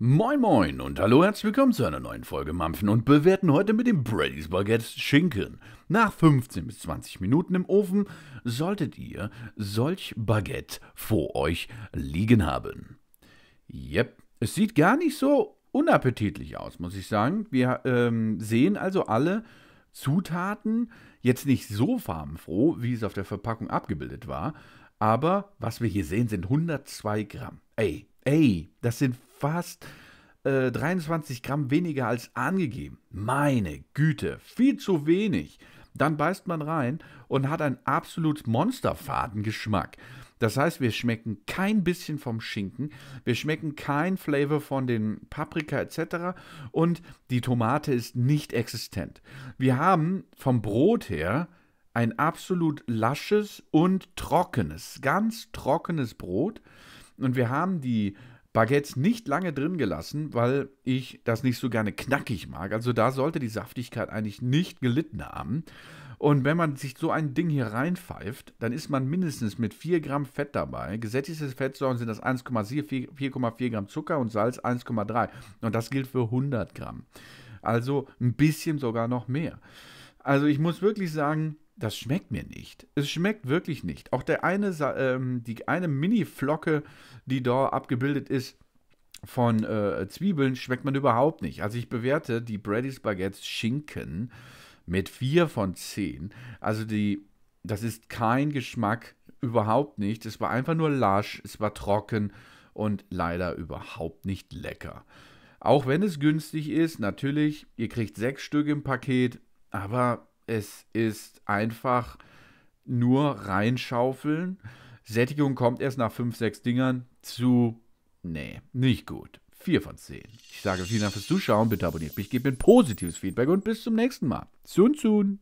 Moin Moin und hallo, herzlich willkommen zu einer neuen Folge Mampfen und bewerten heute mit dem Brady's Baguette Schinken. Nach 15 bis 20 Minuten im Ofen solltet ihr solch Baguette vor euch liegen haben. Yep, es sieht gar nicht so unappetitlich aus, muss ich sagen. Wir ähm, sehen also alle Zutaten jetzt nicht so farbenfroh, wie es auf der Verpackung abgebildet war, aber was wir hier sehen, sind 102 Gramm. Ey, ey, das sind fast äh, 23 Gramm weniger als angegeben. Meine Güte, viel zu wenig. Dann beißt man rein und hat einen absolut Monsterfadengeschmack. Das heißt, wir schmecken kein bisschen vom Schinken, wir schmecken kein Flavor von den Paprika etc. und die Tomate ist nicht existent. Wir haben vom Brot her ein absolut lasches und trockenes, ganz trockenes Brot und wir haben die Baguettes nicht lange drin gelassen, weil ich das nicht so gerne knackig mag. Also da sollte die Saftigkeit eigentlich nicht gelitten haben. Und wenn man sich so ein Ding hier reinpfeift, dann ist man mindestens mit 4 Gramm Fett dabei. Gesättigtes Fettsäuren sind das 1,4 Gramm Zucker und Salz 1,3. Und das gilt für 100 Gramm. Also ein bisschen sogar noch mehr. Also ich muss wirklich sagen, das schmeckt mir nicht. Es schmeckt wirklich nicht. Auch der eine, ähm, die eine Mini-Flocke, die da abgebildet ist von äh, Zwiebeln, schmeckt man überhaupt nicht. Also ich bewerte die Brady's Baguettes Schinken mit 4 von 10. Also die, das ist kein Geschmack, überhaupt nicht. Es war einfach nur lasch, es war trocken und leider überhaupt nicht lecker. Auch wenn es günstig ist, natürlich, ihr kriegt sechs Stück im Paket, aber es ist einfach nur reinschaufeln. Sättigung kommt erst nach 5, 6 Dingern zu. Nee, nicht gut. 4 von 10. Ich sage vielen Dank fürs Zuschauen. Bitte abonniert mich, gebt mir ein positives Feedback und bis zum nächsten Mal. Zun, zun.